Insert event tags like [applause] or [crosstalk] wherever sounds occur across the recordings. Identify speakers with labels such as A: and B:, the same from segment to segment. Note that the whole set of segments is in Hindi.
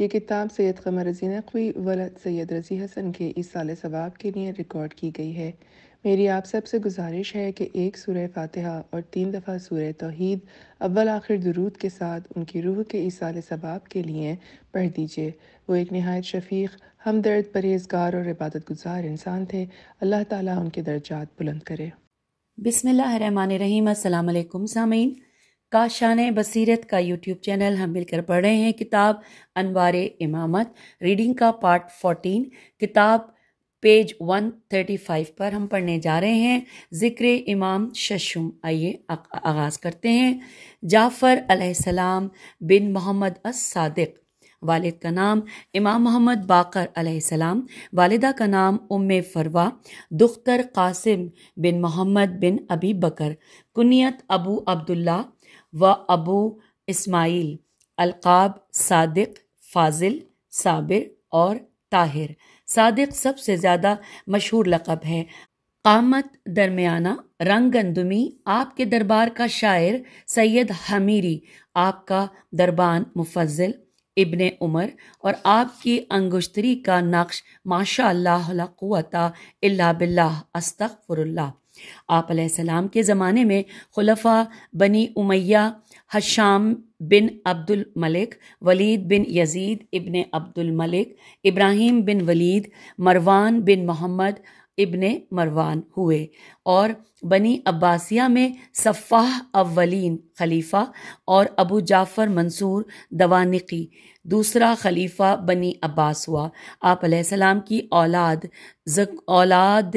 A: ये किताब सैयद कमर रजी नकवी वलद सैयद रजी हसन के इस साल सवाब के लिए रिकॉर्ड की गई है मेरी आप सब से गुजारिश है कि एक सूर फातिहा और तीन दफ़ा सूर्य तोहद अव्वल आखिर दरूद के साथ उनकी रूह के इस साल सबाब के लिए पढ़ दीजिए वो एक नहायत शफीक हमदर्द परहेजगार और इबादत गुजार इंसान थे अल्लाह ताला उनके दर्जात बुलंद करे बिसमीम सामीन काशान बसीरत का यूट्यूब चैनल हम मिलकर पढ़ रहे हैं किताब अनवार इमामत रीडिंग का पार्ट फोर्टीन किताब पेज वन थर्टी फाइव पर हम पढ़ने जा रहे हैं ज़िक्र इमाम शशुम आइए आगाज़ करते हैं जाफ़र अलैहिस्सलाम बिन मोहम्मद असादिक वालिद का नाम इमाम मोहम्मद बाकर अलैहिस्सलाम वालिदा का नाम उम फरवा दुख्तर कासिम बिन मोहम्मद बिन अबी बकर कुनियत अबू अब्दुल्ला व अबू इस्माइल अलकाब सादिक फाजिल साबिर और ताहिर सादिक सबसे ज़्यादा मशहूर लक़ब है कामत दरमियाना रंगंदुमी आपके दरबार का शायर सैयद हमीरी आपका दरबान मुफजल इबन उमर और आपकी अंगुश्तरी का नक्श माशा अल्लाह बिल्ला अस्तफ़ुरल्ला आप के ज़माने में खुलफा Bani Umayya Hisham bin Abdul Malik Walid bin Yazid ibn Abdul Malik Ibrahim bin Walid Marwan bin Muhammad ibn Marwan हुए और बनी अब्बासिया में सफ़ाह अवलिन खलीफ़ा और अबू जाफ़र मंसूर दवानकी दूसरा खलीफ़ा बनी अब्बास हुआ आप की औलाद औलाद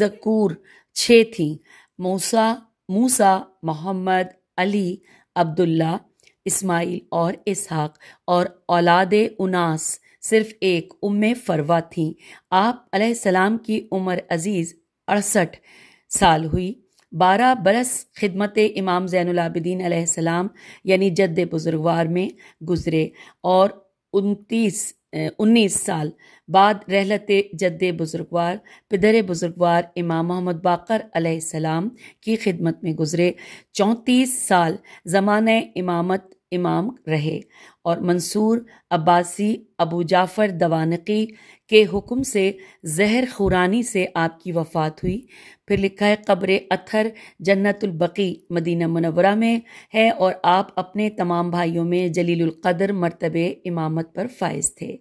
A: ज़कूर छः थीं मूसा मूसा मोहम्मद अली अब्दुल्ला इस्माइल और इसहाक और औलाद उनास सिर्फ एक उम फरवा थी आप सलाम की उम्र अजीज़ अड़सठ साल हुई बारह बरस खिदमत इमाम ज़ैनलाबिदीन सलाम यानी जद्द बुजुर्गवार में गुज़रे और उनतीस उन्नीस साल बाद रहलत जद बुज़ुर्गवार पिदर बुज़ुर्गवार इमाम मोहम्मद बाकर सलाम की खिदमत में गुज़रे चौंतीस साल ज़मान इमामत इमाम रहे और मंसूर अब्बासी अबू जाफ़र दवानकी के हुक्म से जहर खुरानी से आपकी वफ़ात हुई फिर लिखा है कब्र अथर जन्नतुल्बकी मदीना मनवरा में है और आप अपने तमाम भाइयों में कदर मरतबे इमामत पर फायज़ थे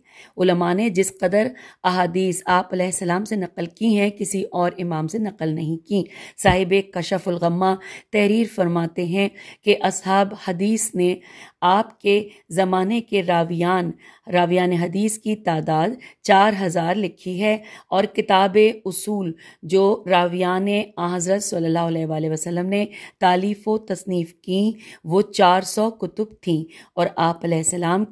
A: उलमा ने जिस कदर अहादीस आप सलाम से नकल की हैं किसी और इमाम से नकल नहीं की साहिब कशफुलगम्मा तहरीर फरमाते हैं कि असहाब हदीस ने आपके ज़माने के रावियान रावियान हदीस की तादाद चार हज़ार लिखी है और किताब उसूल जो रावियान हज़रत सल्ला वसलम ने तालीफ़ व तसनीफ़ की वो चार सौ कुतुब थीं और आप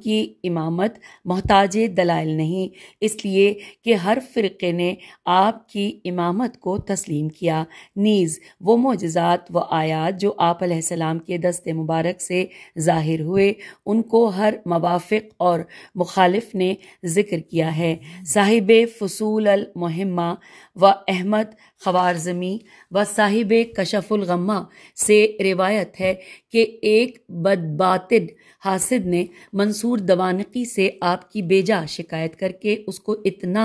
A: की इमामत मोहताज दलाइल नहीं इसलिए कि हर फ़िरक़े ने आपकी इमामत को तस्लीम किया नीज़ वो मोजात व आयात जो आप के दस्त मुबारक से ज़ाहिर हुए उनको हर मवाफ़ और मुखालिफ ने ज़िक्र किया है साहिब फसूल अलमहमा व अहमद खवारजमी व साहिब कशफुलगमा से रिवायत है कि एक बदबात हासिद ने मंसूर दवानकी से आपकी बेजा शिकायत करके उसको इतना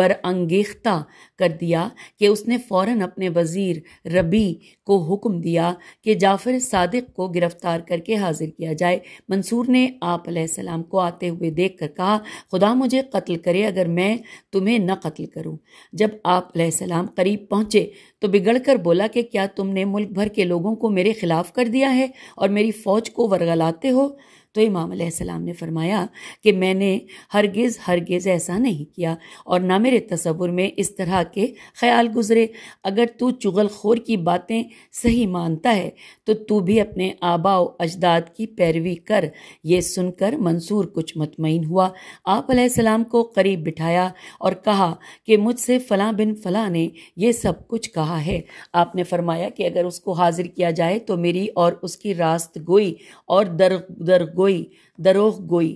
A: बरअंगेख्ता कर दिया कि उसने फौरन अपने वजीर रबी को हुक्म दिया कि जाफर सादिक को गिरफ्तार करके हाजिर किया जाए मंसूर ने आप सलाम को आते हुए देख कर कहा खुदा मुझे कत्ल करे अगर मैं तुम्हें न कत्ल करूं जब आप सलाम करीब पहुंचे तो बिगड़ कर बोला कि क्या तुमने मुल्क भर के लोगों को मेरे खिलाफ कर दिया है और मेरी फौज को वरगलाते हो तो इमाम सलाम ने फरमाया कि मैंने हरगिज़ हरगिज़ ऐसा नहीं किया और ना मेरे तस्वुर में इस तरह के ख्याल गुज़रे अगर तू चुगलखोर की बातें सही मानता है तो तू भी अपने आबाओ अजदाद की पैरवी कर ये सुनकर मंसूर कुछ मतमईन हुआ आप सलाम को करीब बिठाया और कहा कि मुझसे फ़लाँ बिन फ़लाँ ने यह सब कुछ कहा है आपने फरमाया कि अगर उसको हाजिर किया जाए तो मेरी और उसकी रास्त गोई और दर दरगो गोई दरोह गोई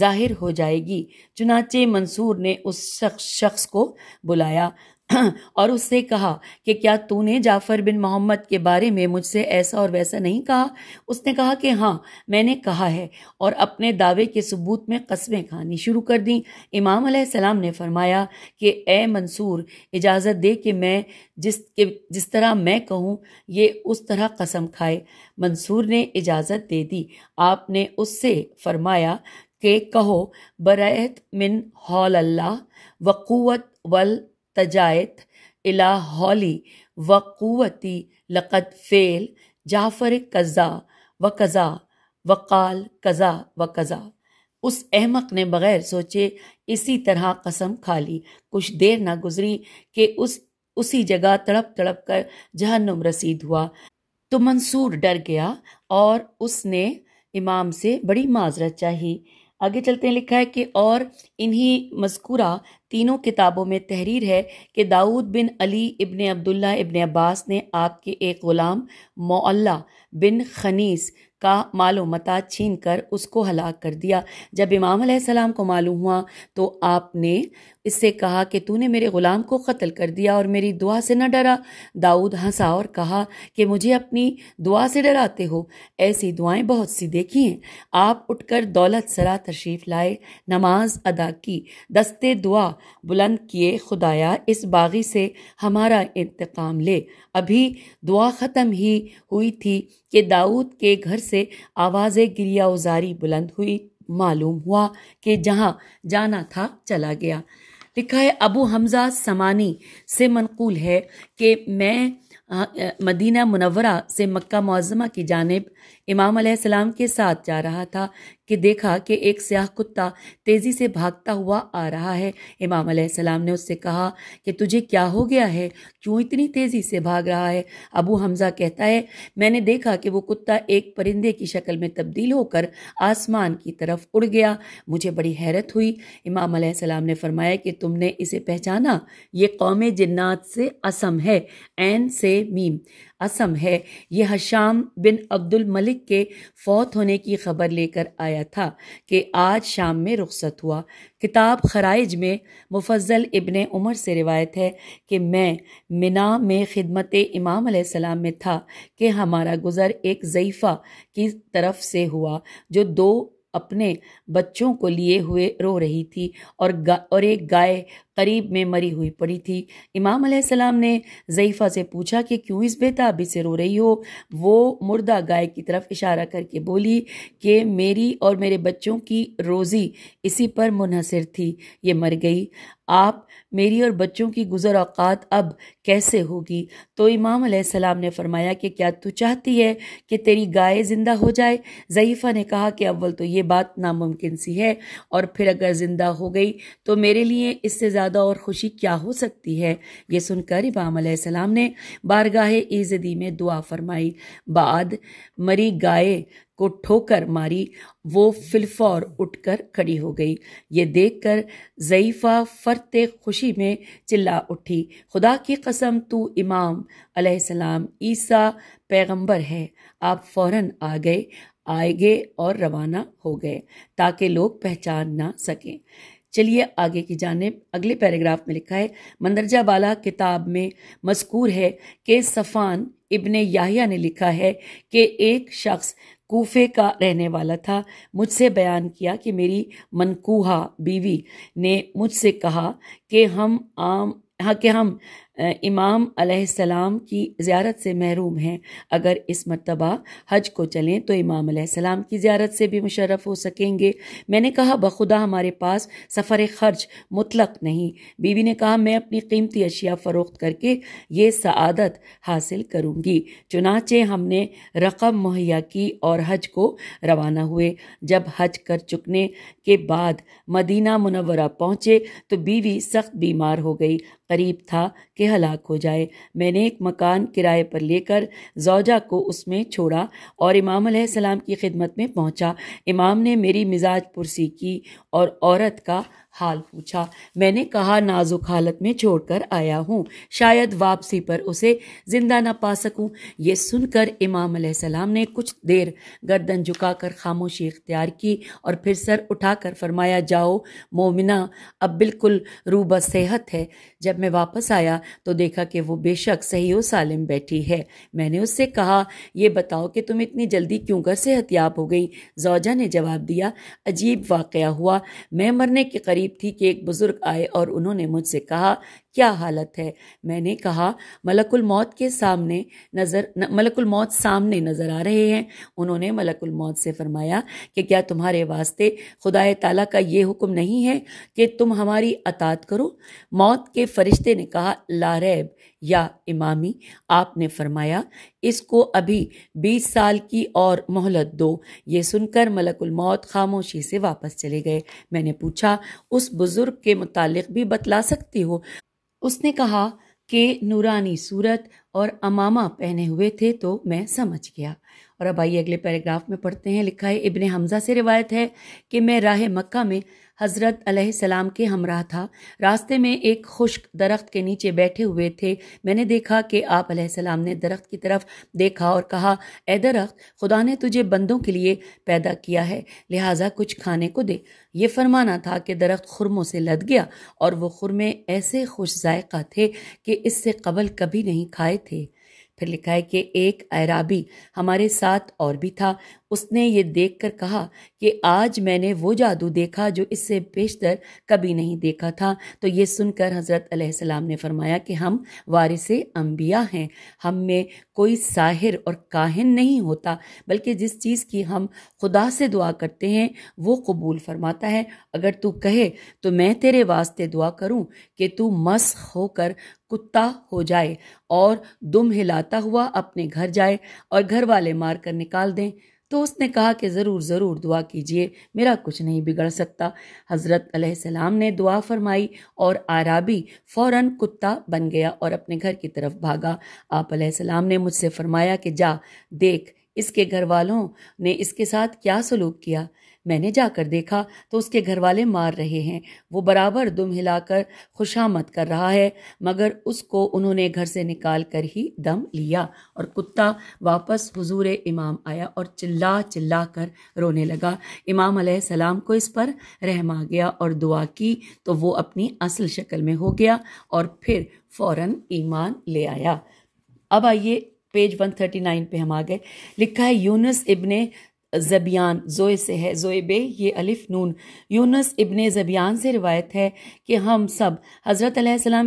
A: ज़ाहिर हो जाएगी चुनाचे मंसूर ने उस शख्स शख्स को बुलाया [clears throat] और उससे कहा कि क्या तूने जाफ़र बिन मोहम्मद के बारे में मुझसे ऐसा और वैसा नहीं कहा उसने कहा कि हाँ मैंने कहा है और अपने दावे के सबूत में कस्में खानी शुरू कर दी इमाम सलाम ने फरमाया कि ए मंसूर इजाज़त दे कि मैं जिस के जिस तरह मैं कहूँ ये उस तरह कसम खाए मंसूर ने इजाज़त दे दी आपने उससे फरमाया कि कहो बरात मिन हौल अल्लाह वक़ूत वल तजायत इला हौली व क़ुवती लक़द फ़ेल जाफ़र कज़ा व कज़ा वक़ाल कज़ा व कज़ा उस अहमक ने बग़ैर सोचे इसी तरह कसम खा ली कुछ देर ना गुजरी कि उस उसी जगह तड़प तड़प कर जहन्नुम रसीद हुआ तो मंसूर डर गया और उसने इमाम से बड़ी माजरत चाही आगे चलते हैं लिखा है कि और इन्हीं मस्कुरा तीनों किताबों में तहरीर है कि दाऊद बिन अली इब्ने अब्दुल्ला इब्ने अब्बास ने आपके एक ग़ुलाम मौल्ला बिन खनीस का मालो मता छीन कर उसको हलाक कर दिया जब इमाम सलाम को मालूम हुआ तो आपने इससे कहा कि तूने मेरे ग़ुलाम को कत्ल कर दिया और मेरी दुआ से न डरा दाऊद हंसा और कहा कि मुझे अपनी दुआ से डराते हो ऐसी दुआएं बहुत सी देखी हैं आप उठकर दौलत सरा तशरीफ़ लाए नमाज अदा की दस्ते दुआ बुलंद किए खुदाया इस बागी से हमारा इंतकाम ले अभी दुआ ख़त्म ही हुई थी कि दाऊद के घर से आवाज़ गिरिया उजारी बुलंद हुई मालूम हुआ कि जहाँ जाना था चला गया लिखा है अबू हमज़ा समानी से मनकूल है कि मैं मदीना मुनवरा से मक्का मुआज़मा की जानब इमाम अलैहिस्सलाम के साथ जा रहा था कि देखा कि एक स्याह कुत्ता तेज़ी से भागता हुआ आ रहा है इमाम अलैहिस्सलाम ने उससे कहा कि तुझे क्या हो गया है क्यों इतनी तेज़ी से भाग रहा है अबू हमज़ा कहता है मैंने देखा कि वो कुत्ता एक परिंदे की शक्ल में तब्दील होकर आसमान की तरफ उड़ गया मुझे बड़ी हैरत हुई इमाम अलैहिस्सलाम ने फरमाया कि तुमने इसे पहचाना ये कौम जन्नात से असम है एन से मीम असम है यह हशाम बिन अब्दुल मलिक के फौत होने की खबर लेकर आया था कि आज शाम में रुखसत हुआ किताब खराइज में मुफजल इबन उमर से रिवायत है कि मैं मिना में खिदमत इमाम सलाम में था कि हमारा गुज़र एक जयफ़ा की तरफ से हुआ जो दो अपने बच्चों को लिए हुए रो रही थी और गा, और एक गाय करीब में मरी हुई पड़ी थी इमाम सलाम ने ज़ईफ़ा से पूछा कि क्यों इस बेताबी से रो रही हो वो मुर्दा गाय की तरफ इशारा करके बोली कि मेरी और मेरे बच्चों की रोज़ी इसी पर मुनहसर थी ये मर गई आप मेरी और बच्चों की गुजर अवकात अब कैसे होगी तो इमाम सलाम ने फरमाया कि क्या तू चाहती है कि तेरी गाय ज़िंदा हो जाए ज़ईफ़ा ने कहा कि अव्वल तो ये बात नामुमकिन सी है और फिर अगर ज़िंदा हो गई तो मेरे लिए इससे ज़्यादा ज़्यादा और खुशी क्या हो सकती है ये सुनकर इमाम सलाम ने बारगाह ईजदी में दुआ फरमाई बाद मरी गाय को ठोकर मारी वो फिलफौर उठकर खड़ी हो गई ये देखकर ज़ईफ़ा फरते खुशी में चिल्ला उठी खुदा की कसम तू इमाम सलाम ईसा पैगंबर है आप फौरन आ गए आए गए और रवाना हो गए ताकि लोग पहचान ना सकें चलिए आगे की जाने अगले पैराग्राफ में लिखा है मंदरजा बाला किताब में मजकूर है कि सफ़ान इबन याहिया ने लिखा है कि एक शख्स कोफे का रहने वाला था मुझसे बयान किया कि मेरी मनकूहा बीवी ने मुझसे कहा कि हम आम हाँ कि हम इमाम अलैहिस्सलाम की ज़्यारत से महरूम हैं अगर इस मरतबा हज को चलें तो इमाम अलैहिस्सलाम की ज़्यारत से भी मुशर्रफ हो सकेंगे मैंने कहा बखुदा हमारे पास सफ़र ख़र्च मुतलक नहीं बीवी ने कहा मैं अपनी कीमती अशिया फ़रोख्त करके ये सआदत हासिल करूँगी चुनाचे हमने रकम मुहैया की और हज को रवाना हुए जब हज कर चुकने के बाद मदीना मुनवरा पहुँचे तो बीवी सख्त बीमार हो गई करीब था कि हलाक हो जाए मैंने एक मकान किराए पर लेकर जौजा को उसमें छोड़ा और इमाम सलाम की खिदमत में पहुंचा इमाम ने मेरी मिजाज पुरसी की और औरत का हाल पूछा मैंने कहा नाजुक हालत में छोड़कर आया हूँ शायद वापसी पर उसे जिंदा न पा सकूँ ये सुनकर इमाम सलाम ने कुछ देर गर्दन झुकाकर खामोशी इख्तियार की और फिर सर उठाकर फरमाया जाओ मोमिना अब बिल्कुल रूबा सेहत है जब मैं वापस आया तो देखा कि वो बेशक सही व सालिम बैठी है मैंने उससे कहा यह बताओ कि तुम इतनी जल्दी क्यों कर सेहतियाब हो गई जौजा ने जवाब दिया अजीब वाक़ हुआ मैं मरने के करीब करीब थी कि एक बुजुर्ग आए और उन्होंने मुझसे कहा क्या हालत है मैंने कहा मलकुल मौत के सामने नज़र मलकुल मौत सामने नज़र आ रहे हैं उन्होंने मलकुल मौत से फरमाया कि क्या तुम्हारे वास्ते खुदा ताला का ये हुक्म नहीं है कि तुम हमारी अतात करो मौत के फरिश्ते ने कहा लारैब या इमामी आपने फरमाया इसको अभी बीस साल की और मोहलत दो ये सुनकर मलकुल मौत खामोशी से वापस चले गए मैंने पूछा उस बुज़ुर्ग के मुतालिक भी बतला सकती हो उसने कहा कि नूरानी सूरत और अमामा पहने हुए थे तो मैं समझ गया और अब आइए अगले पैराग्राफ में पढ़ते हैं लिखा है इब्ने हमज़ा से रिवायत है कि मैं राह मक्का में हज़रत सलाम के हमरा था रास्ते में एक खुश्क दरख्त के नीचे बैठे हुए थे मैंने देखा कि आप सलाम ने दरख्त की तरफ देखा और कहा ए दरख्त खुदा ने तुझे बंदों के लिए पैदा किया है लिहाजा कुछ खाने को दे ये फरमाना था कि दरख्त खुरमों से लद गया और वह खुरमे ऐसे खुश जायका थे कि इससे कबल कभी नहीं खाए थे फिर लिखा है कि एक अराबी हमारे साथ और भी था उसने ये देखकर कहा कि आज मैंने वो जादू देखा जो इससे बेशतर कभी नहीं देखा था तो ये सुनकर हज़रत सलाम ने फरमाया कि हम वारिस अम्बिया हैं हम में कोई साहिर और काहिन नहीं होता बल्कि जिस चीज़ की हम खुदा से दुआ करते हैं वो कबूल फरमाता है अगर तू कहे तो मैं तेरे वास्ते दुआ करूँ कि तू मस होकर कुत्ता हो जाए और दुम हिलाता हुआ अपने घर जाए और घर वाले मार कर निकाल दें तो उसने कहा कि ज़रूर ज़रूर दुआ कीजिए मेरा कुछ नहीं बिगड़ सकता हज़रत सलाम ने दुआ फरमाई और आराबी फ़ौर कुत्ता बन गया और अपने घर की तरफ भागा आप सलाम ने मुझसे फरमाया कि जा देख इसके घर वालों ने इसके साथ क्या सलूक किया मैंने जाकर देखा तो उसके घर वाले मार रहे हैं वो बराबर दुम हिलाकर खुशामद कर रहा है मगर उसको उन्होंने घर से निकाल कर ही दम लिया और कुत्ता वापस हुजूर इमाम आया और चिल्ला चिल्ला कर रोने लगा इमाम सलाम को इस पर रहम आ गया और दुआ की तो वो अपनी असल शक्ल में हो गया और फिर फौरन ईमान ले आया अब आइए पेज 139 पे हम आ गए लिखा है यूनस इब्ने जबियान जोए से है जोए बे ये अलिफ नून यूनस इब्ने जबियान से रिवायत है कि हम सब हज़रत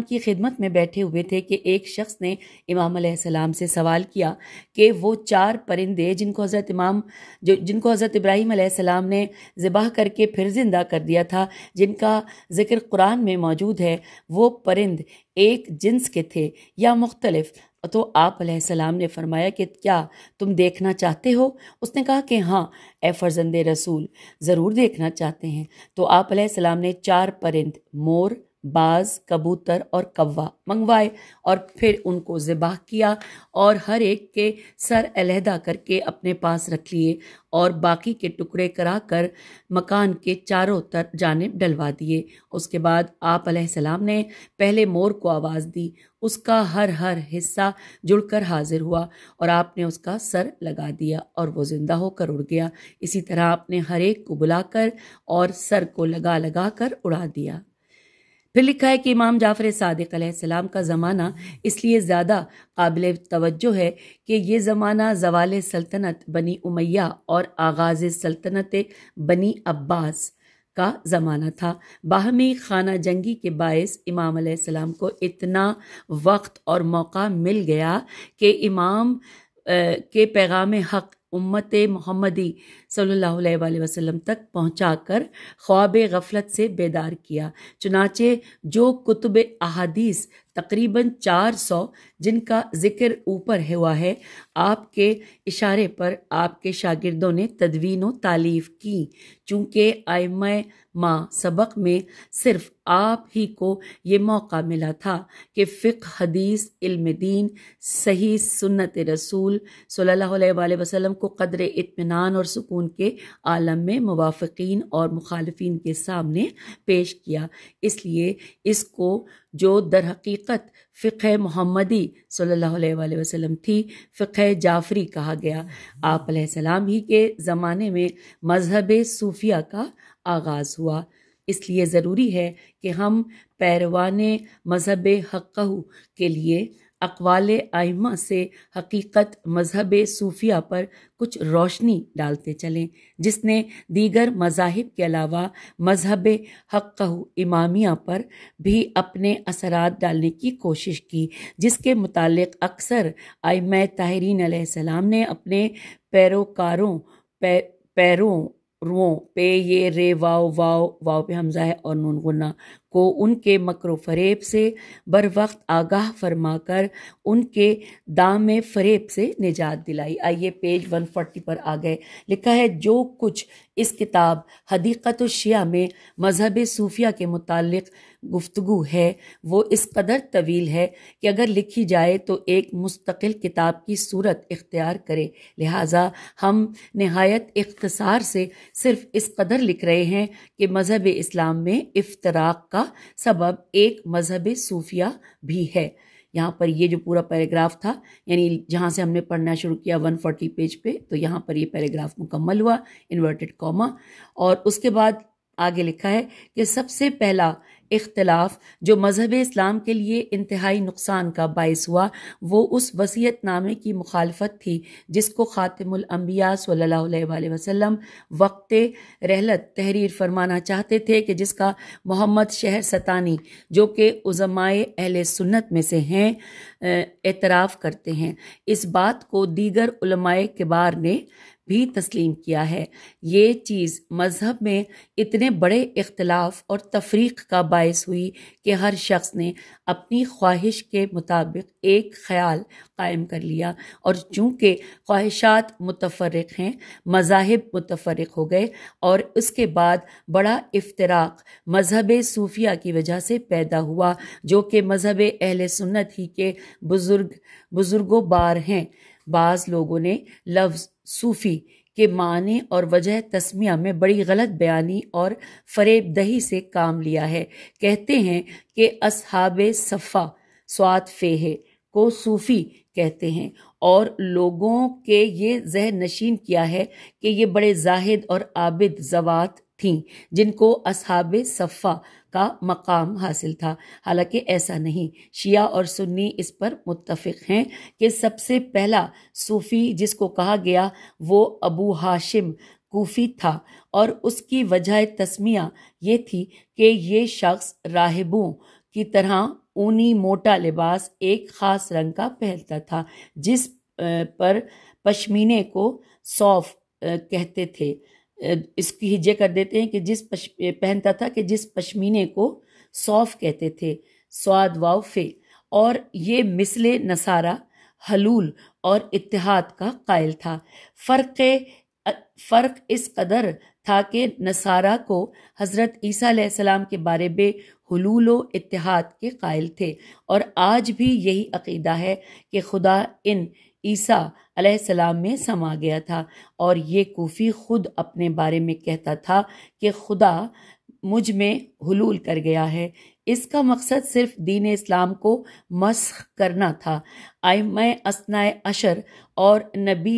A: की खिदमत में बैठे हुए थे कि एक शख्स ने इमाम सलाम से सवाल किया कि वो चार परिंदे जिनको हज़रत इमाम जो जिनको हज़रत इब्राहिम सलाम ने ज़िबाह करके फिर ज़िंदा कर दिया था जिनका ज़िक्र कुरान में मौजूद है वो परिंद एक जिन्स के थे या मुख्तलफ़ तो आप सलाम ने फरमाया कि क्या तुम देखना चाहते हो उसने कहा कि हाँ ए फर्जंद रसूल ज़रूर देखना चाहते हैं तो आप सलाम ने चार परिंद मोर बाज कबूतर और कौवा मंगवाए और फिर उनको ज़िबाह किया और हर एक के सर अलहदा करके अपने पास रख लिए और बाकी के टुकड़े करा कर मकान के चारों तर जानब डलवा दिए उसके बाद आप सलाम ने पहले मोर को आवाज़ दी उसका हर हर हिस्सा जुड़कर हाजिर हुआ और आपने उसका सर लगा दिया और वो ज़िंदा होकर उड़ गया इसी तरह आपने हर एक को बुलाकर और सर को लगा लगा कर उड़ा दिया फिर लिखा है कि इमाम जाफ़र सादिक सलाम का ज़माना इसलिए ज़्यादा काबिल तवज्जो है कि ये ज़माना जवाल सल्तनत बनी उमैया और आगाज़ सल्तनत बनी अब्बास का ज़माना था बाहमी खाना जंगी के बायस इमाम सलाम को इतना वक्त और मौका मिल गया कि इमाम के पैगाम हक उम्मत मोहम्मदी सल्ला वसम तक पहुँचा कर ख्वाब गफलत से बेदार किया चुनाचे जो कुतुब अहादीस तकरीबन 400 जिनका जिक्र ऊपर हुआ है आपके इशारे पर आपके शागिर्दों ने तदवीन तालीफ की चूँकि आयम माँ सबक में सिर्फ आप ही को ये मौका मिला था कि फ़िक हदीस इल्म दीन सही सुन्नत रसूल सल्ला वसलम को कदर इतमान और सुकून के आलम में मुवाफ़िन और मुखालफी के सामने पेश किया इसलिए इसको जो दर हकीकत फ़िक़ मोहम्मदी सल्ला वसलम थी फ़िक़ जाफ़री कहा गया आप ही के ज़माने में मजहब सूफिया का आगाज़ हुआ इसलिए ज़रूरी है कि हम पैरवान मज़हब हक़ के लिए अकवाल आइमा से हकीकत मज़हब सूफिया पर कुछ रोशनी डालते चलें जिसने दीगर मज़ाहब के अलावा मज़हब हक़ इमामिया पर भी अपने असर डालने की कोशिश की जिसके मुतालिक अक्सर आइम ताहरीन सलाम ने अपने पैरोकारों पैरों रुओं पे ये रे वाओ वाओ वाओ पे हमजा है और नून गुना को उनके मकर फरेब से बर वक्त आगाह फरमा कर उनके दाम फरेब से निजात दिलाई आइए पेज 140 पर आ गए लिखा है जो कुछ इस किताब हदीक़त शिया में मजहब सूफिया के मुतालिक़ गुफ्तगु है वो इस कदर तवील है कि अगर लिखी जाए तो एक मुस्तकिल किताब की सूरत इख्तियार करे लिहाजा हम नहायत इख्तसार से सिर्फ इस कदर लिख रहे हैं कि मज़हब इस्लाम में इफ्तराक का सबब एक मज़हब सूफिया भी है यहाँ पर ये जो पूरा पैराग्राफ था यानी जहाँ से हमने पढ़ना शुरू किया 140 पेज पे तो यहाँ पर ये पैराग्राफ मुकम्मल हुआ इन्वर्टेड कॉमा और उसके बाद आगे लिखा है कि सबसे पहला इख्तलाफ जो मजहब इस्लाम के लिए इंतहाई नुकसान का बायस हुआ वो उस वसीयत नामे की मुखालफत थी जिसको ख़ातमबिया सल्ला वसम वक्त रहलत तहरीर फरमाना चाहते थे कि जिसका मोहम्मद शहर सतानी जो कि उज़माए अहल सुन्नत में से हैं एतराफ़ करते हैं इस बात को दीगर उलमाए किबार ने भी तस्लीम किया है ये चीज़ मज़हब में इतने बड़े इख्तलाफ और तफरीक का बायस हुई कि हर शख्स ने अपनी ख्वाहिश के मुताबिक एक ख्याल कायम कर लिया और चूँकि ख्वाहिशात मुतफरक हैं मज़ाहब मुतफरक हो गए और उसके बाद बड़ा इफ्तराक मज़हब सूफिया की वजह से पैदा हुआ जो कि मज़हब अहल सुन्नत ही के बुज़ुर्ग बुजुर्गो बार हैं बाज़ लोगों ने लफ्ज़ सूफ़ी के माने और वजह तस्मिया में बड़ी गलत बयानी और फरेब दही से काम लिया है कहते हैं कि असहाब सफ़ा स्वात फेहे को सूफ़ी कहते हैं और लोगों के ये जह नशीन किया है कि ये बड़े जाहिद और आबिद जवात थीं जिनको असहाब सफ़ा का मकाम हासिल था हालांकि ऐसा नहीं शिया और सुन्नी इस पर मुतफ़ हैं कि सबसे पहला सूफ़ी जिसको कहा गया वो अबू हाशिम कोफ़ी था और उसकी वजह तस्मिया ये थी कि ये शख्स राहिबों की तरह ऊनी मोटा लिबास एक ख़ास रंग का पहनता था जिस पर पशमीने को सौफ कहते थे इसकी हिज्जे कर देते हैं कि जिस पश पहनता था कि जिस पश्मीने को सौफ कहते थे स्वाद वाव फे और ये मिसल नसारा हलूल और इतिहाद का कायल था फ़र्क फ़र्क इस कदर था कि नसारा को हज़रत ईसा सलाम के बारे में हलूल व इतिहाद के कायल थे और आज भी यही अकीदा है कि खुदा इन ईसा अलैहिस्सलाम में समा गया था और ये कोफ़ी खुद अपने बारे में कहता था कि खुदा मुझ में हलूल कर गया है इसका मकसद सिर्फ दीन इस्लाम को मस्ख करना था मैं असनाए अशर और नबी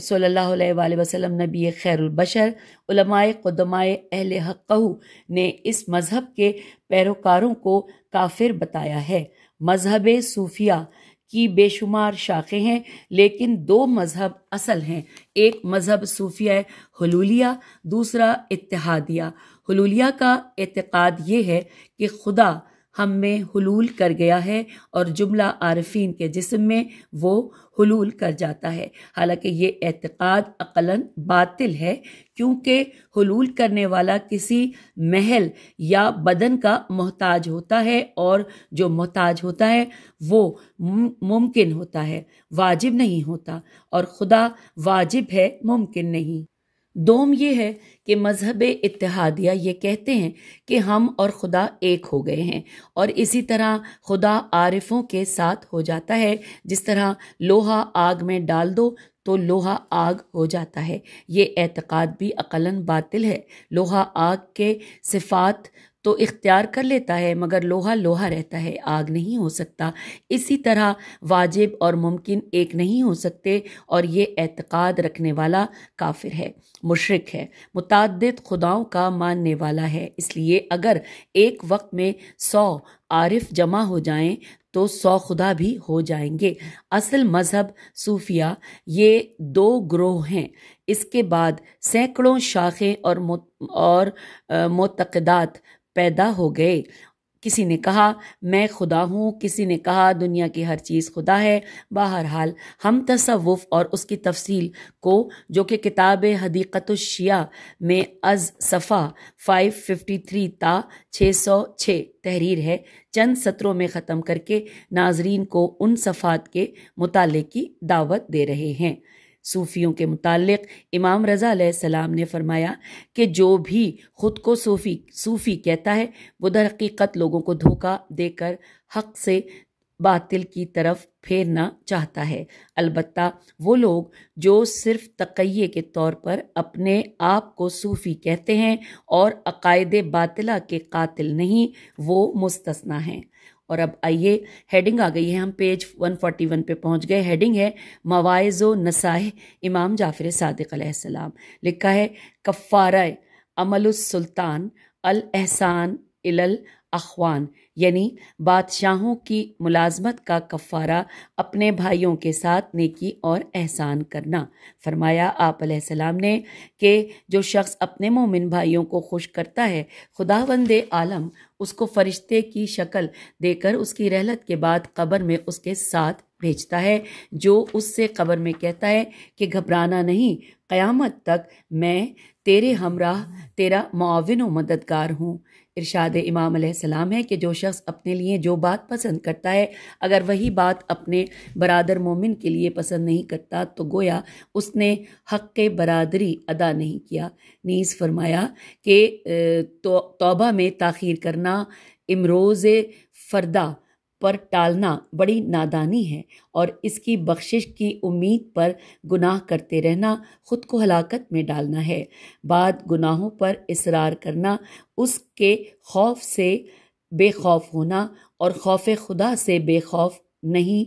A: सल्लल्लाहु अलैहि वसल्लम नबी खैरबशर क़दमाए अहल हक़ू ने इस मज़हब के पैरोकारों को काफिर बताया है मज़हब सूफिया की बेशुमार शाखें हैं लेकिन दो मज़हब असल हैं एक मज़हब सूफिया हलूलिया दूसरा इतिहादिया हलूलिया का एतक़ाद ये है कि खुदा हम में हलूल कर गया है और जुमला आरफीन के जिसम में वो हलूल कर जाता है हालांकि ये एतक़ाद अकलन बातिल है क्योंकि हलूल करने वाला किसी महल या बदन का मोहताज होता है और जो मोहताज होता है वो मुमकिन होता है वाजिब नहीं होता और खुदा वाजिब है मुमकिन नहीं दोम ये है कि मजहब इतिहादिया ये कहते हैं कि हम और खुदा एक हो गए हैं और इसी तरह खुदा आरिफों के साथ हो जाता है जिस तरह लोहा आग में डाल दो तो लोहा आग हो जाता है ये एतक़ाद भी अकलन बातिल है लोहा आग के सिफात तो इख्तियार कर लेता है मगर लोहा लोहा रहता है आग नहीं हो सकता इसी तरह वाजिब और मुमकिन एक नहीं हो सकते और ये एतक़ाद रखने वाला काफिर है मुशरक है मुतद खुदाओं का मानने वाला है इसलिए अगर एक वक्त में सौ आरिफ जमा हो जाएं तो सौ खुदा भी हो जाएंगे असल मज़हब सूफिया ये दो ग्रोह हैं इसके बाद सैकड़ों शाखें और और मोतकदात पैदा हो गए किसी ने कहा मैं खुदा हूँ किसी ने कहा दुनिया की हर चीज़ खुदा है बहरहाल हम तसवुफ़ और उसकी तफसील को जो कि किताब हदीक़त शिया में अज सफ़ा 553 ता 606 तहरीर है चंद सत्रों में ख़त्म करके नाजरीन को उन सफ़ात के मुताले की दावत दे रहे हैं सूफियों के मुतालिक इमाम रज़ा सलाम ने फरमाया कि जो भी ख़ुद को सूफ़ी सूफ़ी कहता है वो दरक़ीक़त लोगों को धोखा देकर हक से बातिल की तरफ फेरना चाहता है अलबत् वो लोग जो सिर्फ तकैये के तौर पर अपने आप को सूफ़ी कहते हैं और अकायद बातिला के कातिल नहीं वो मुस्तना हैं और अब आइए हेडिंग आ गई है हम पेज 141 पे पहुंच गए हेडिंग है मवाज़ नसाह इमाम जाफिर सदक सलाम लिखा है कफ़ार अमल सुल्तान अल एहसान इलल अखवान यानी बादशाहों की मुलाजमत का कफ़ारा अपने भाइयों के साथ नेकी और एहसान करना फरमाया आप सलाम ने कि जो शख्स अपने मोमिन भाइयों को खुश करता है खुदा वंद आलम उसको फरिश्ते की शक्ल देकर उसकी रहलत के बाद कब्र में उसके साथ भेजता है जो उससे कबर में कहता है कि घबराना नहीं क़यामत तक मैं तेरे हमराह तेरा मुआवन व मददगार हूँ इरशाद इमाम सलाम है कि जो शख्स अपने लिए जो बात पसंद करता है अगर वही बात अपने बरदर मोमिन के लिए पसंद नहीं करता तो गोया उसने हक़ बरदरी अदा नहीं किया नीज़ फरमाया कि तो, में तख़िर करना इमरोज़ फ़रदा पर टालना बड़ी नादानी है और इसकी बख्शिश की उम्मीद पर गुनाह करते रहना खुद को हलाकत में डालना है बाद गुनाहों पर इसरार करना उसके खौफ से बेखौफ होना और खौफ खुदा से बेखौफ नहीं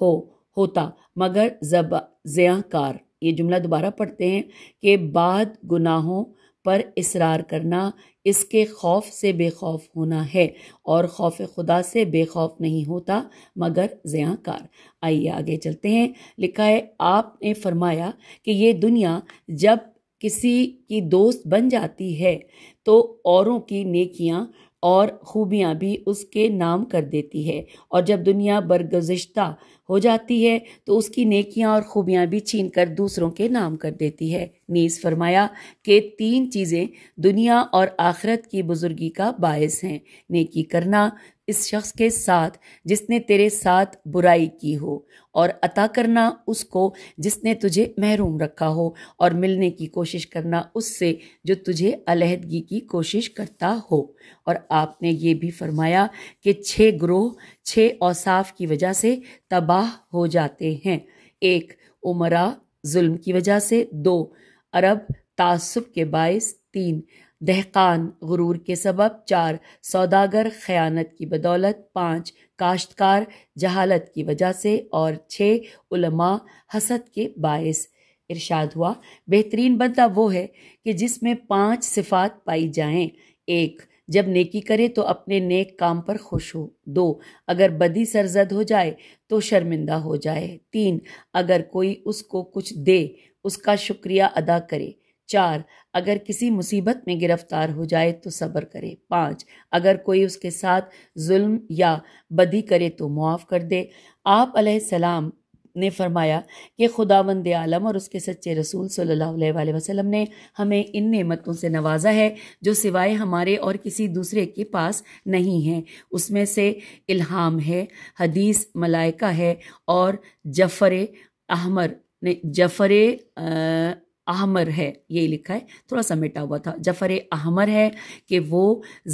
A: हो होता मगर जब ज़याकार ये जुमला दोबारा पढ़ते हैं कि बाद गुनाहों पर इसरार करना इसके खौफ से बेखौफ होना है और खौफ खुदा से बेखौफ नहीं होता मगर ज़याकार आइए आगे चलते हैं लिखा है आपने फरमाया कि ये दुनिया जब किसी की दोस्त बन जाती है तो औरों की नेकियां और ख़ूबियाँ भी उसके नाम कर देती है और जब दुनिया बरगुजश्ता हो जाती है तो उसकी नेकियां और ख़ूबियाँ भी छीन कर दूसरों के नाम कर देती है नीज फरमाया कि तीन चीज़ें दुनिया और आखरत की बुजुर्गी का बायस हैं नेकी करना इस शख्स के साथ जिसने तेरे साथ बुराई की हो और अता करना उसको जिसने तुझे महरूम रखा हो और मिलने की कोशिश करना उससे जो तुझे अलहदगी की कोशिश करता हो और आपने ये भी फरमाया कि छः ग्रोह छः औसाफ की वजह से तबाह हो जाते हैं एक उमरा जुल्म की वजह से दो अरब तासुब के बायस तीन दहकान गुरूर के सबब चार सौदागर ख़यानत की बदौलत पाँच काश्तकार जहालत की वजह से और छः उलमा हसद के बायस इरशाद हुआ बेहतरीन बंदा वो है कि जिसमें पांच सिफात पाई जाएं एक जब नेकी करे तो अपने नेक काम पर खुश हो दो अगर बदी सरजद हो जाए तो शर्मिंदा हो जाए तीन अगर कोई उसको कुछ दे उसका शुक्रिया अदा करे चार अगर किसी मुसीबत में गिरफ्तार हो जाए तो सब्र करे पाँच अगर कोई उसके साथ जुल्म या बदी करे तो मुआफ़ कर दे आप सलाम ने फरमाया कि खुदावंद आलम और उसके सच्चे रसूल सल्लल्लाहु अलैहि वसल्लम ने हमें इन नेमतों से नवाजा है जो सिवाय हमारे और किसी दूसरे के पास नहीं है उसमें से इल्हाम है हदीस मलाइका है और जफर अहमर नहीं जफ़र अहमर है ये लिखा है थोड़ा सा मिटा हुआ था जफ़र अहमर है कि वो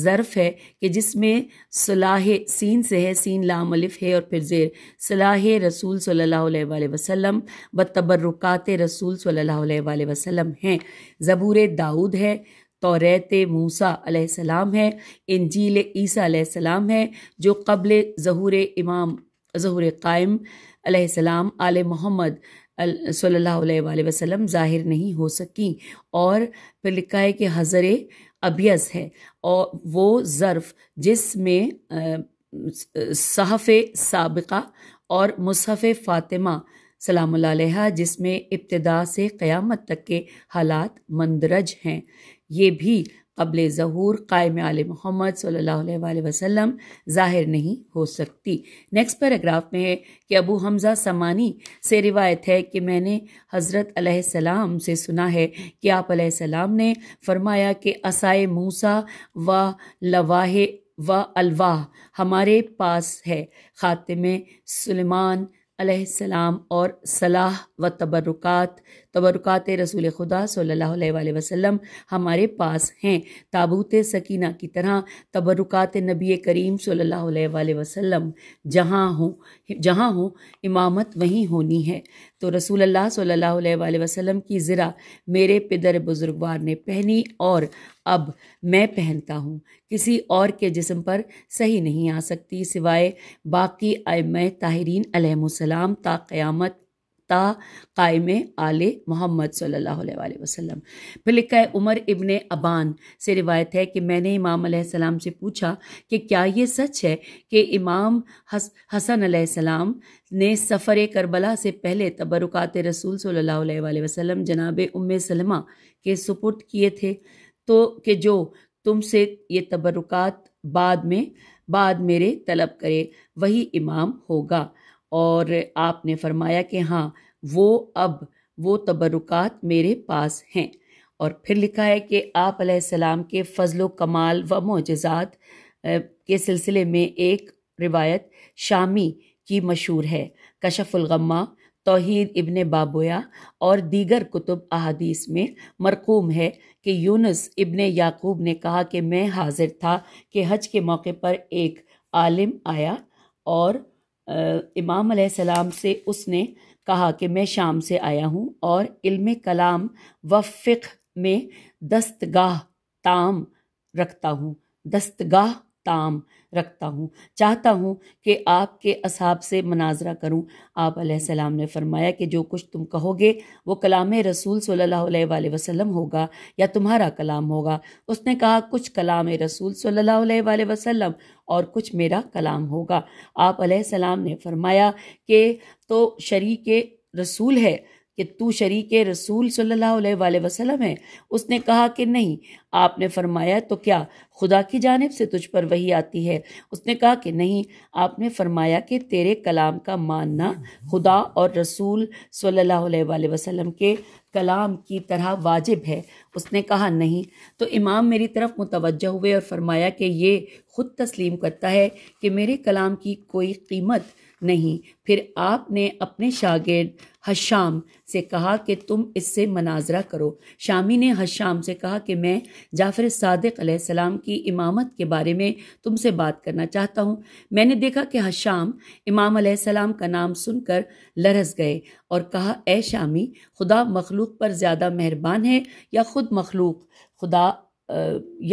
A: ज़र्फ़ है कि जिसमें सलाह सीन से है सीन लाम अलिफ है और फिर ज़ेर सलाह रसूल सल्ला अलैहि वसल्लम व रसूल सल्ला अलैहि हैं ज़बूर दाऊद है तौरत मूसा सलाम है इंजील ईसा सलाम है जो कबल ज़हूर इमाम ज़हूर कायम सलाम आल मोहम्मद सल्लल्लाहु अलैहि वसल्लम ज़ाहिर नहीं हो सकी और फिर लिखा है कि हज़र अबियस है और वो ज़र्फ़ जिसमें सहफ़ सबका और मुसहफ़ फ़ातिमा सलाम जिसमें इब्तदा से क़्यामत तक के हालात मंदरज हैं ये भी कबल ज़हूर कायम आल मोहम्मद सल्ला वसम ज़ाहिर नहीं हो सकती नेक्स्ट पैराग्राफ में है कि अबू हमज़ा समानी से रिवायत है कि मैंने हज़रत सलाम से सुना है कि आप सलाम ने फरमाया कि असाए मूसा व लवाह व अलवाह हमारे पास है ख़ात्म सलमान सलाम और सलाह व तबरक़ात तबरक़ात रसूल खुदा सल्ला वसम हमारे पास हैं ताबूत सकीना की तरह तबरक़ात नबी करीम सल्ला वसम जहाँ हों जहाँ हों इमामत वहीं होनी है तो रसूल अल्लाह सल्ला वसम की ज़रा मेरे पिदर बुज़ुर्गवार ने पहनी और अब मैं पहनता हूँ किसी और के जिसम पर सही नहीं आ सकती सिवाय बाकी आय मैं ताहरीन अलहसलाम ता हत्ता कायम आल मोहम्मद सल्ला अलैहि फिर लिखा है उमर इबन अबान से रिवायत है कि मैंने इमाम सलाम से पूछा कि क्या ये सच है कि इमाम हस, हसन सलाम ने सफ़र करबला से पहले तबरक़ात रसूल सल्ला अलैहि जनाब उम सलमा के सुपुर्द किए थे तो कि जो तुमसे ये तबरक़ात बाद में बाद मेरे तलब करे वही इमाम होगा और आपने फरमाया कि हाँ वो अब वो तबरुकात मेरे पास हैं और फिर लिखा है कि आप सलाम के फ़जल कमाल व मोजात के सिलसिले में एक रिवायत शामी की मशहूर है कशफ़ुलगम्मा तोहद इबन बाबोया और दीगर कुतुब अहादीस में मरकूम है कि यूनस इब्न याकूब ने कहा कि मैं हाजिर था कि हज के मौके पर एक आलिम आया और इमाम सलाम से उसने कहा कि मैं शाम से आया हूँ और इल्म कलाम व फिख में दस्तगाह ताम रखता हूँ दस्तगाह ताम रखता हूँ चाहता हूँ कि आपके असाब से मनाजरा करूँ आप सलाम ने फरमाया कि जो कुछ तुम कहोगे वो कलाम रसूल सल्ला वसलम होगा या तुम्हारा कलाम होगा उसने कहा कुछ कलाम रसूल सल्ला वसलम और कुछ मेरा कलाम होगा आप सलाम ने फरमाया कि तो शरीक रसूल है कि तू शरीक रसूल सल्लल्लाहु अलैहि वसल्लम है उसने कहा कि नहीं आपने फरमाया तो क्या खुदा की जानब से तुझ पर वही आती है उसने कहा कि नहीं आपने फरमाया कि तेरे कलाम का मानना खुदा और रसूल सल्लल्लाहु अलैहि वसल्लम के कलाम की तरह वाजिब है उसने कहा नहीं तो इमाम मेरी तरफ मुतवजह हुए और फरमाया कि ये खुद तस्लीम करता है कि मेरे कलाम की कोई कीमत नहीं फिर आपने अपने शागिर्द हशाम से कहा कि तुम इससे मनाजरा करो शामी ने हशाम से कहा कि मैं जाफ़र सदक सलाम की इमामत के बारे में तुमसे बात करना चाहता हूँ मैंने देखा कि हशाम इमाम सलाम का नाम सुनकर लरस गए और कहा ए शामी खुदा मखलूक पर ज़्यादा मेहरबान है या ख़ुद मखलूक खुदा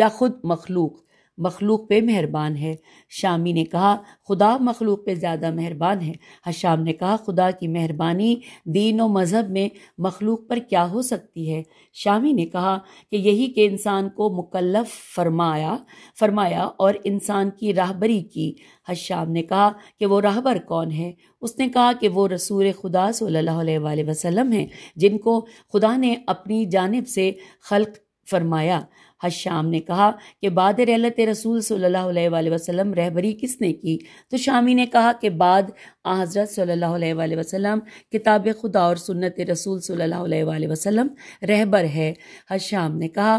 A: या ख़ुद मखलूक मखलूक पे मेहरबान है शामी ने कहा खुदा मखलूक पे ज़्यादा मेहरबान है हशाम ने कहा खुदा की मेहरबानी दीन व मज़हब में मखलूक पर क्या हो सकती है शामी ने कहा कि यही के इंसान को मुकलफ फरमाया फरमाया और इंसान की राहबरी की हशाम ने कहा कि वो राहबर कौन है उसने कहा कि वो रसूल खुदा सल्लल्लाहु अलैहि वसल्लम हैं जिनको खुदा ने अपनी जानब से खल्क फरमाया हश्याम ने कहा कि बाद रहलत रसूल सल्लल्लाहु अलैहि वसल्लम रहबरी किसने की तो शामी ने कहा कि बाद हज़रत सल्लल्लाहु अलैहि वसल्लम किताब खुदा और सुन्नत रसूल सल्लल्लाहु अलैहि वसल्लम रहबर है हश्याम ने कहा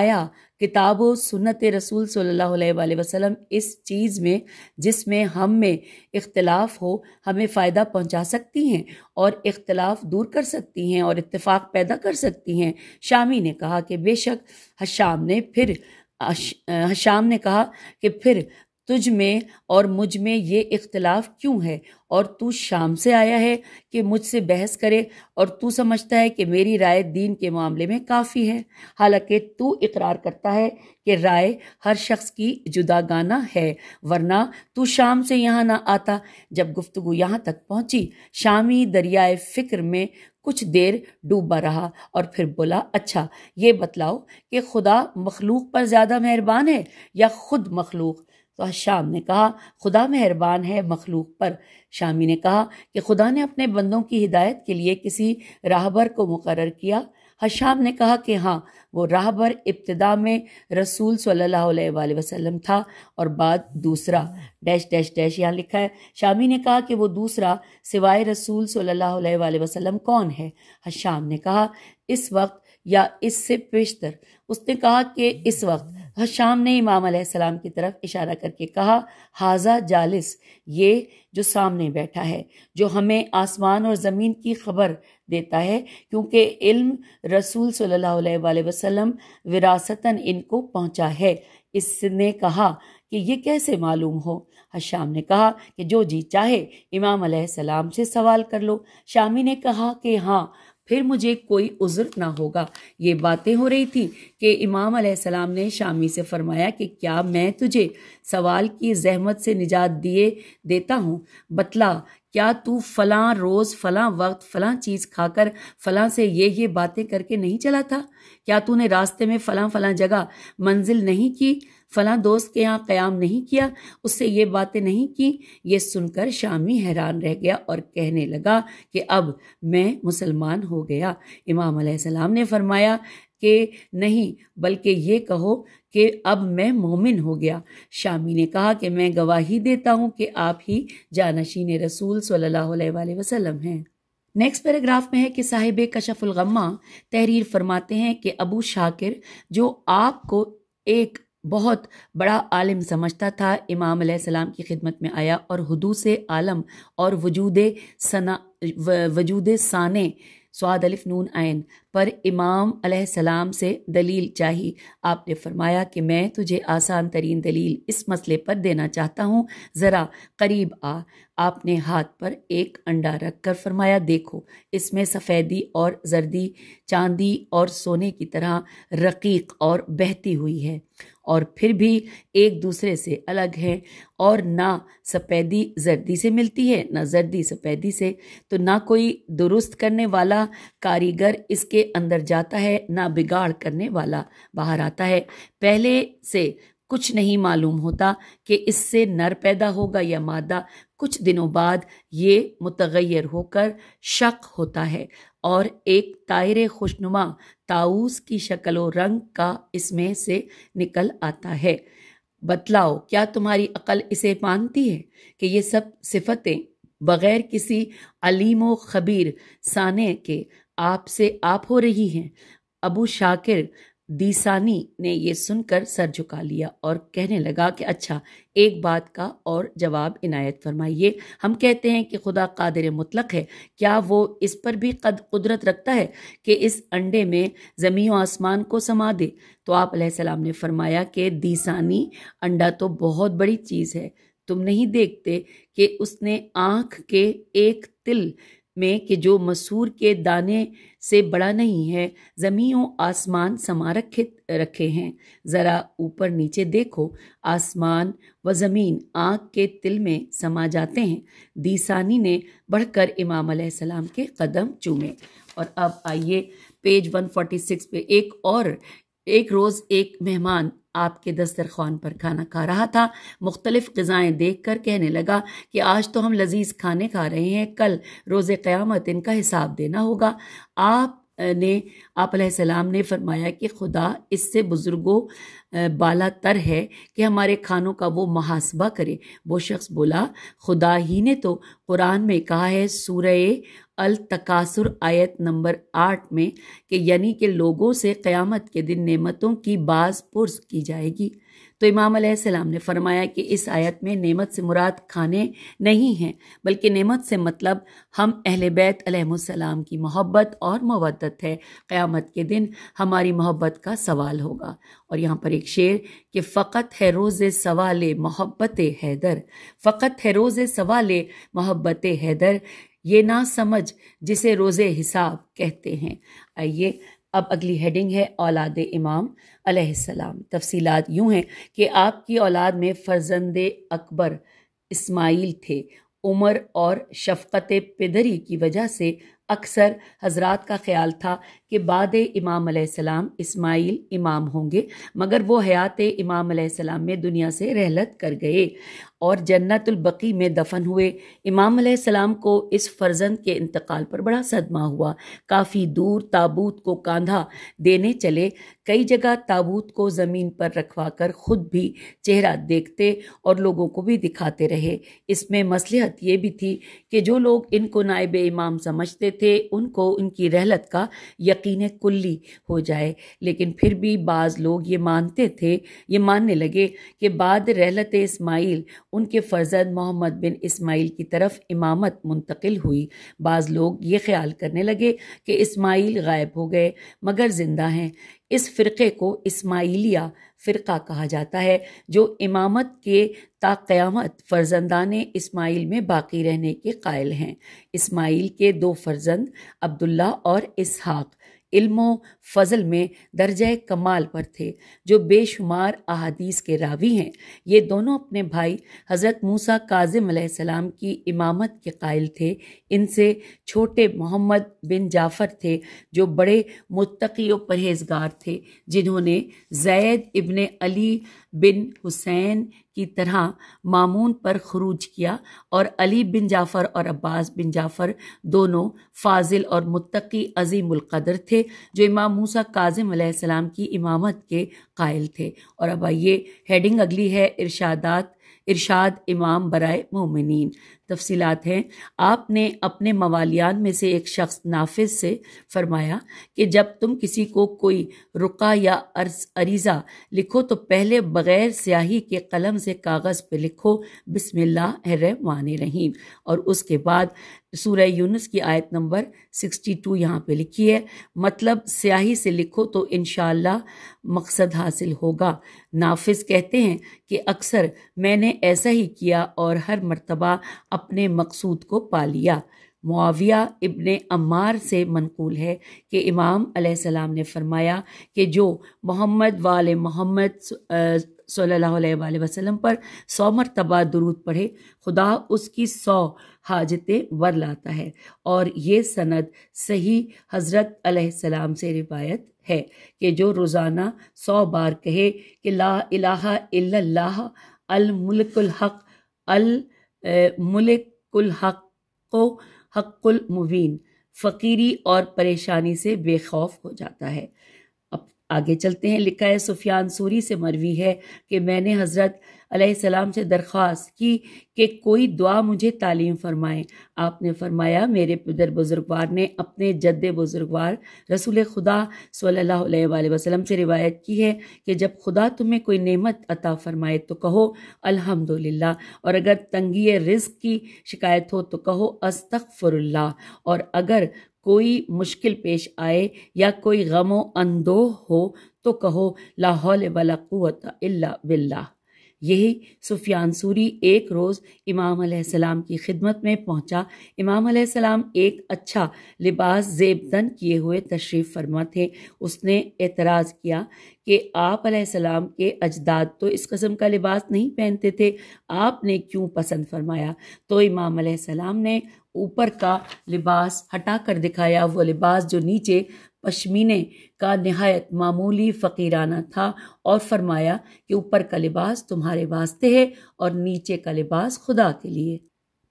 A: आया किताब सुनत रसूल सल्लल्लाहु वसलम इस चीज़ में जिसमें हम में इख्तलाफ हो हमें फ़ायदा पहुँचा सकती हैं और इख्तलाफ दूर कर सकती हैं और इतफ़ाक़ पैदा कर सकती हैं शामी ने कहा कि बेशक हशाम ने फिर हशाम ने कहा कि फिर तुझ में और मुझ में ये इख्तलाफ क्यों है और तू शाम से आया है कि मुझसे बहस करे और तू समझता है कि मेरी राय दीन के मामले में काफ़ी है हालांकि तू इकरार करता है कि राय हर शख्स की जुदा गाना है वरना तू शाम से यहाँ ना आता जब गुफ्तु यहाँ तक पहुँची शामी दरियाए फ़िक्र में कुछ देर डूबा रहा और फिर बोला अच्छा ये बतलाओ कि खुदा मखलूक पर ज़्यादा मेहरबान है या ख़ुद मखलूक तो शाम ने कहा खुदा मेहरबान है मखलूक पर शामी ने कहा कि खुदा ने अपने बंदों की हिदायत के लिए किसी राहबर को मुकर किया हशाम ने कहा कि हाँ वो राहबर इब्तदा में रसूल सल्लल्लाहु अलैहि वसल्लम था और बाद दूसरा डैश डैश डैश यहाँ लिखा है शामी ने कहा कि वो दूसरा सिवाय रसूल सल्लल्लाहु अलैहि वसल्लम कौन है हशाम ने कहा इस वक्त या इससे पेशतर उसने कहा कि इस वक्त हशाम ने इमाम सलाम की तरफ इशारा करके कहा हाजा जालिस ये जो सामने बैठा है जो हमें आसमान और ज़मीन की खबर देता है क्योंकि इल्म रसूल सल्लल्लाहु अलैहि वसल्लम विरासतन इनको पहुंचा है इसने कहा कि ये कैसे मालूम हो हशाम ने कहा कि जो जी चाहे इमाम सलाम से सवाल कर लो शामी ने कहा कि हाँ फिर मुझे कोई उज़्र ना होगा ये बातें हो रही थी कि इमाम सलाम ने शामी से फरमाया कि क्या मैं तुझे सवाल की जहमत से निजात दिए देता हूँ बतला क्या तू फलां रोज़ फलां वक्त फलां चीज़ खाकर फलां से ये ये बातें करके नहीं चला था क्या तूने रास्ते में फ़लाँ फलां जगह मंजिल नहीं की फला दोस्त के यहाँ क़याम नहीं किया उससे ये बातें नहीं की ये सुनकर शामी हैरान रह गया और कहने लगा कि अब मैं मुसलमान हो गया इमाम सलाम ने फरमाया कि नहीं बल्कि ये कहो कि अब मैं मोमिन हो गया शामी ने कहा कि मैं गवाही देता हूँ कि आप ही जानशीन रसूल सल्ला वसलम हैं नेक्स्ट पैराग्राफ में है कि साहिब कशफुलगम्मा तहरीर फरमाते हैं कि अबू शाकिर जो आपको एक बहुत बड़ा आलिम समझता था इमाम सलाम की खिदमत में आया और हदूस आलम और वजूद सना वजूद सान स्वाद अलिफ नून आयन पर इमाम सलाम से दलील चाही आपने फरमाया कि मैं तुझे आसान तरीन दलील इस मसले पर देना चाहता हूँ ज़रा करीब आ आपने हाथ पर एक अंडा रख कर फरमाया देखो इसमें सफ़ेदी और जर्दी चांदी और सोने की तरह रकीक और बहती हुई है और फिर भी एक दूसरे से अलग हैं और ना सफ़ेदी जर्दी से मिलती है ना जर्दी सफ़ेदी से तो ना कोई दुरुस्त करने वाला कारीगर इसके अंदर जाता है ना बिगाड़ करने वाला बाहर आता है पहले से कुछ नहीं मालूम होता कि इससे नर पैदा होगा या मादा कुछ दिनों बाद ये मुतगैर होकर शक होता है और एक तायरे खुशनुमा ताऊस की शक्ल रंग का इसमें से निकल आता है बतलाओ क्या तुम्हारी अकल इसे मानती है कि ये सब सिफतें बगैर किसी अलीम खबीर साने के आपसे आप हो रही हैं अबू शाकिर दीसानी ने यह सुनकर सर झुका लिया और कहने लगा कि अच्छा एक बात का और जवाब इनायत फरमाइए हम कहते हैं कि खुदा कादिर मुतलक है क्या वो इस पर भी कद कुदरत रखता है कि इस अंडे में ज़मीन आसमान को समा दे तो आप सलाम ने फरमाया कि दीसानी अंडा तो बहुत बड़ी चीज़ है तुम नहीं देखते कि उसने आँख के एक तिल में कि जो मसूर के दाने से बड़ा नहीं है ज़मीं और आसमान समा रखे रखे हैं ज़रा ऊपर नीचे देखो आसमान व ज़मीन आँख के तिल में समा जाते हैं दीसानी ने बढ़कर इमाम सलाम के कदम चूमे और अब आइए पेज 146 पे एक और एक रोज़ एक मेहमान आपके दस्तरखान पर खाना खा रहा था मुख्तलिफ गजाएं देख कर कहने लगा कि आज तो हम लजीज खाने खा रहे हैं कल रोज़ क़्यामत इनका हिसाब देना होगा आप ने आप सलाम ने फरमाया कि खुदा इससे बुज़ुर्गों बाला तर है कि हमारे खानों का वो मुहासबा करे वो शख्स बोला खुदा ही ने तो कुरान में कहा है सूर्य अल तकासुर आयत नंबर आठ में कि यानी कि लोगों से क़यामत के दिन नेमतों की बाज़ पुरस की जाएगी तो इमाम सलाम ने फरमाया कि इस आयत में नेमत से मुराद खाने नहीं हैं बल्कि नेमत से मतलब हम अहल बैत सलाम की मोहब्बत और मवदत है क़्यामत के दिन हमारी मोहब्बत का सवाल होगा और यहाँ पर एक शेर कि फ़क़त है रोज़ सवाल मोहब्बत हैदर फ़क़त है रोज़ सवाल मोहब्बत हैदर ये ना समझ जिसे रोज़ हिसाब कहते हैं आइए अब अगली हेडिंग है औलाद इमाम अलैहिस्सलाम तफसीलात यूँ हैं कि आपकी औलाद में फर्जंद अकबर इस्माइल थे उमर और शफ़क़त पिदरी की वजह से अक्सर हजरात का ख्याल था कि बाद इमाम सलाम इस्माइल इमाम होंगे मगर वो हयात इमाम सलाम में दुनिया से रहलत कर गए और जन्नतुलबकी में दफन हुए इमाम सलाम को इस फर्जंद के इंतकाल पर बड़ा सदमा हुआ काफ़ी दूर ताबूत को कांधा देने चले कई जगह ताबूत को ज़मीन पर रखवा कर ख़ुद भी चेहरा देखते और लोगों को भी दिखाते रहे इसमें मसलहत ये भी थी कि जो लोग इनको नायब इमाम समझते थे उनको उनकी रहलत का यकीन कुल्ली हो जाए लेकिन फिर भी बाज़ लोग ये मानते थे ये मानने लगे कि बाद रहलत इस्माइल उनके फ़र्जद मोहम्मद बिन इस्माइल की तरफ इमामत मुंतकिल हुई बाज़ लोग ये ख्याल करने लगे कि इस्माइल गायब हो गए मगर ज़िंदा हैं इस फ़िरक़े को इस्माइलिया फ़िरका कहा जाता है जो इमामत के ताक़यामत फ़र्जंदान इस्माइल में बाकी रहने के कायल हैं इस्माइल के दो फ़र्जंद अब्दुल्ला और इसहाक़ इल्मो फजल में दर्ज कमाल पर थे जो बेशुमार अहादीस के रावी हैं ये दोनों अपने भाई हज़रत मूसा काजिम सलाम की इमामत के कायल थे इनसे छोटे मोहम्मद बिन जाफ़र थे जो बड़े मुतकी व परहेजगार थे जिन्होंने जैद इबन अली बिन हुसैन की तरह मामून पर खरूज किया और अली बिन जाफ़र और अब्बास बिन जाफ़र दोनों फाजिल और मुत्तकी अजीमुल्क़दर थे जो इमाम मूसा काजिम सलाम की इमामत के कायल थे और अब आइए हेडिंग अगली है इरशादात इरशाद इमाम बराए मोमिन तफसीत हैं आपने अपने मवालियान में से एक शख्स नाफिज से फरमाया कि जब तुम किसी को कोई रुका या अर्ज अरीज़ा लिखो तो पहले बग़ैर स्याही के कलम से कागज़ पर लिखो बिसमिल्लाह रहीम और उसके बाद सूर्य यूनस की आयत नंबर 62 यहाँ पे लिखी है मतलब स्याही से लिखो तो इन मकसद हासिल होगा नाफिज कहते हैं कि अक्सर मैंने ऐसा ही किया और हर मर्तबा अपने मकसूद को पा लिया मुआविया इब्ने अमार से मनकूल है कि इमाम सलाम ने फरमाया कि जो मोहम्मद वाल मोहम्मद सल्लल्लाहु अलैहि वसल्लम पर सौ मरतबा दरूद पढ़े खुदा उसकी सौ हाजतें वर लाता है और ये सनद सही हज़रत सलाम से रिवायत है कि जो रोज़ाना सौ बार कहे कि ला इलाहा इल्लल्लाह अल मुल्कुल हक अल मुल्कुल हक को हक्कुल मुबीन फ़कीरी और परेशानी से बेखौफ हो जाता है आगे चलते हैं लिखा है सुफियान सूरी से मरवी है कि मैंने हज़रत सलाम से दरख्वास्त की कि कोई दुआ मुझे तालीम फरमाए आपने फरमाया मेरे पिदर बुज़ुर्गवार ने अपने जद बुज़ुर्गवार रसूल खुदा सल्लल्लाहु अलैहि वसल्लम से रिवायत की है कि जब खुदा तुम्हें कोई नेमत अता फरमाए तो कहो अल्हम्दुलिल्लाह और अगर तंगी रिज्क की शिकायत हो तो कहो अस्तगफुरुल्लाह और अगर कोई मुश्किल पेश आए या कोई गमो अंदोह हो तो कहो लाहौल वाला कुत अल्ला बिल्ला यही सुफियान सूरी एक रोज़ इमाम सलाम की खिदमत में पहुंचा इमाम सलाम एक अच्छा लिबास जेब दन किए हुए तशरीफ़ फरमा थे उसने एतराज़ किया कि आप सलाम के अजदाद तो इस कस्म का लिबास नहीं पहनते थे आपने क्यों पसंद फरमाया तो इमाम सलाम ने ऊपर का लिबास हटा कर दिखाया वो लिबास जो नीचे पशमीने का नहायत मामूली फ़कीराना था और फरमाया कि ऊपर का लिबास तुम्हारे वास्ते है और नीचे का लिबास खुदा के लिए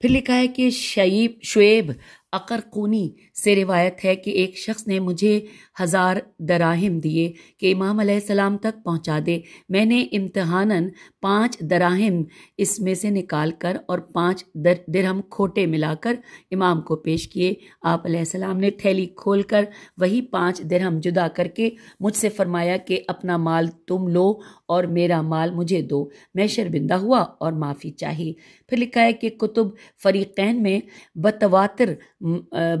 A: फिर लिखा है कि शईब शुएब अकरकूनी से रिवायत है कि एक शख्स ने मुझे हज़ार दराहिम दिए कि इमाम सलाम तक पहुंचा दे मैंने इम्तहानन पाँच दराहिम इसमें से निकाल कर और पाँच दरहम खोटे मिलाकर इमाम को पेश किए आप सलाम ने थैली खोल कर वही पाँच दरहम जुदा करके मुझसे फरमाया कि अपना माल तुम लो और मेरा माल मुझे दो मैं शर्मिंदा हुआ और माफ़ी चाहिए फिर लिखा है कि कुतुब फरीकैन में बतवातर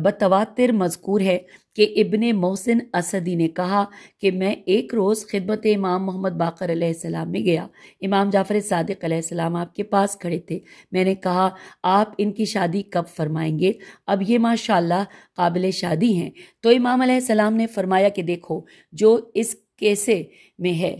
A: बतवा तिर मजकूर है कि इबन मोहसिन असदी ने कहा कि मैं एक रोज़ खिदमत इमाम मोहम्मद बाकर अलैहिस्सलाम में गया इमाम जाफ़र सादिक अलैहिस्सलाम आपके पास खड़े थे मैंने कहा आप इनकी शादी कब फरमाएंगे अब ये माशाल्लाह काबिल शादी हैं तो इमाम अलैहिस्सलाम ने फरमाया कि देखो जो इस कैसे में है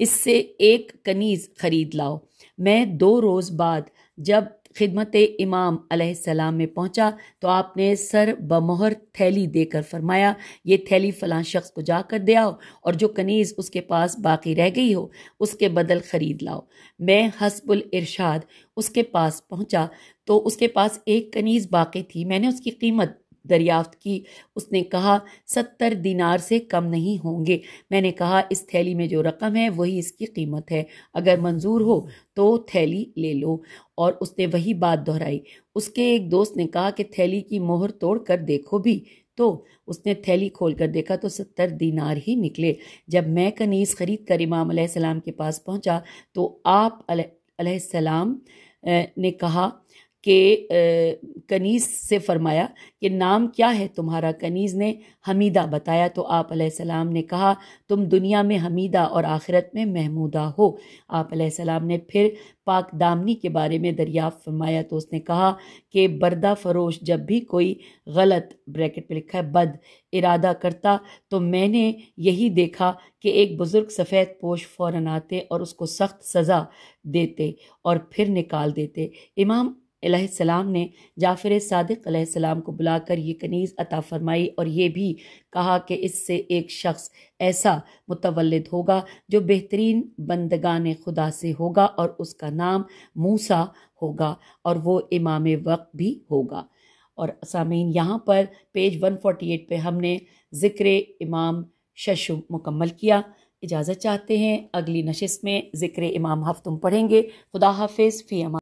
A: इससे एक कनीज़ ख़रीद लाओ मैं दो रोज़ बाद जब खिदमत इमाम सलाम में पहुंचा तो आपने सर बमोहर थैली देकर फरमाया ये थैली फ़लां शख्स को जाकर दे आओ और जो कनीज़ उसके पास बाकी रह गई हो उसके बदल ख़रीद लाओ मैं हसबुल इरशाद उसके पास पहुंचा तो उसके पास एक कनीज़ बाकी थी मैंने उसकी कीमत दरियाफ्त की उसने कहा सत्तर दिनार से कम नहीं होंगे मैंने कहा इस थैली में जो रकम है वही इसकी कीमत है अगर मंजूर हो तो थैली ले लो और उसने वही बात दोहराई उसके एक दोस्त ने कहा कि थैली की मोहर तोड़ कर देखो भी तो उसने थैली खोल कर देखा तो सत्तर दिनार ही निकले जब मैं कनीज़ ख़रीद कर इमाम सलाम के पास पहुंचा तो आप सलाम ने कहा के कनीज़ से फरमाया कि नाम क्या है तुम्हारा कनीज़ ने हमीदा बताया तो आप सलाम ने कहा तुम दुनिया में हमीदा और आखिरत में महमूदा हो आप सलाम ने फिर पाक दामनी के बारे में दरियाफ़ फरमाया तो उसने कहा कि बर्दा फरोश जब भी कोई गलत ब्रैकेट में लिखा है बद इरादा करता तो मैंने यही देखा कि एक बुज़ुर्ग सफ़ेद पोश फ़ौर आते और उसको सख्त सज़ा देते और फिर निकाल देते इमाम अलैहिस्सलाम ने जाफ़िर सादिक अलैहिस्सलाम को बुलाकर ये कनीज़ अता फरमाई और ये भी कहा कि इससे एक शख्स ऐसा मुतवलद होगा जो बेहतरीन बंदगान खुदा से होगा और उसका नाम मूसा होगा और वो इमाम वक्त भी होगा और सामीन यहाँ पर पेज 148 पे हमने ज़िक्र इमाम शशु मुकम्मल किया इजाज़त चाहते हैं अगली नशस्त में ज़िक्र इमाम हफ्तुम पढ़ेंगे खुदा हाफिज़ फ़ी